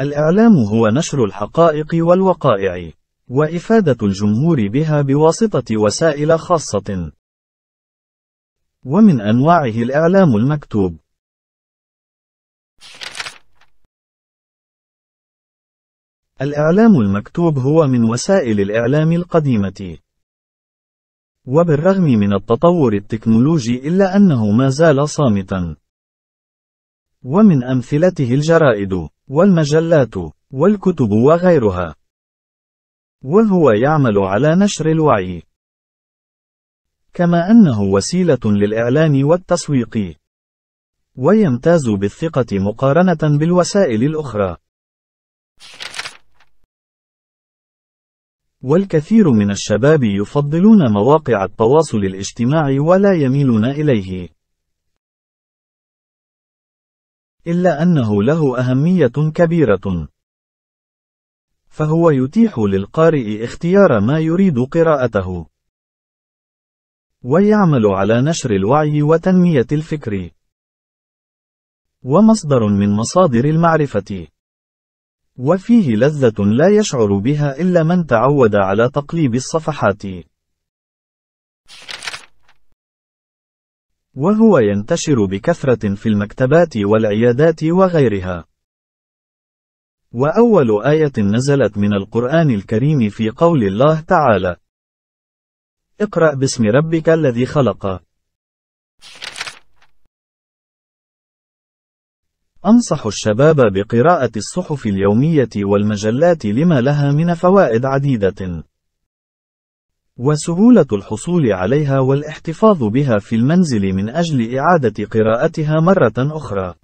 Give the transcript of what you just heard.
الإعلام هو نشر الحقائق والوقائع، وإفادة الجمهور بها بواسطة وسائل خاصة. ومن أنواعه الإعلام المكتوب. الإعلام المكتوب هو من وسائل الإعلام القديمة. وبالرغم من التطور التكنولوجي إلا أنه ما زال صامتا. ومن أمثلته الجرائد. والمجلات والكتب وغيرها وهو يعمل على نشر الوعي كما أنه وسيلة للإعلان والتسويق ويمتاز بالثقة مقارنة بالوسائل الأخرى والكثير من الشباب يفضلون مواقع التواصل الاجتماعي ولا يميلون إليه إلا أنه له أهمية كبيرة. فهو يتيح للقارئ اختيار ما يريد قراءته. ويعمل على نشر الوعي وتنمية الفكر. ومصدر من مصادر المعرفة. وفيه لذة لا يشعر بها إلا من تعود على تقليب الصفحات. وهو ينتشر بكثرة في المكتبات والعيادات وغيرها. وأول آية نزلت من القرآن الكريم في قول الله تعالى: اقرأ باسم ربك الذي خلق. أنصح الشباب بقراءة الصحف اليومية والمجلات لما لها من فوائد عديدة. وسهولة الحصول عليها والاحتفاظ بها في المنزل من أجل إعادة قراءتها مرة أخرى.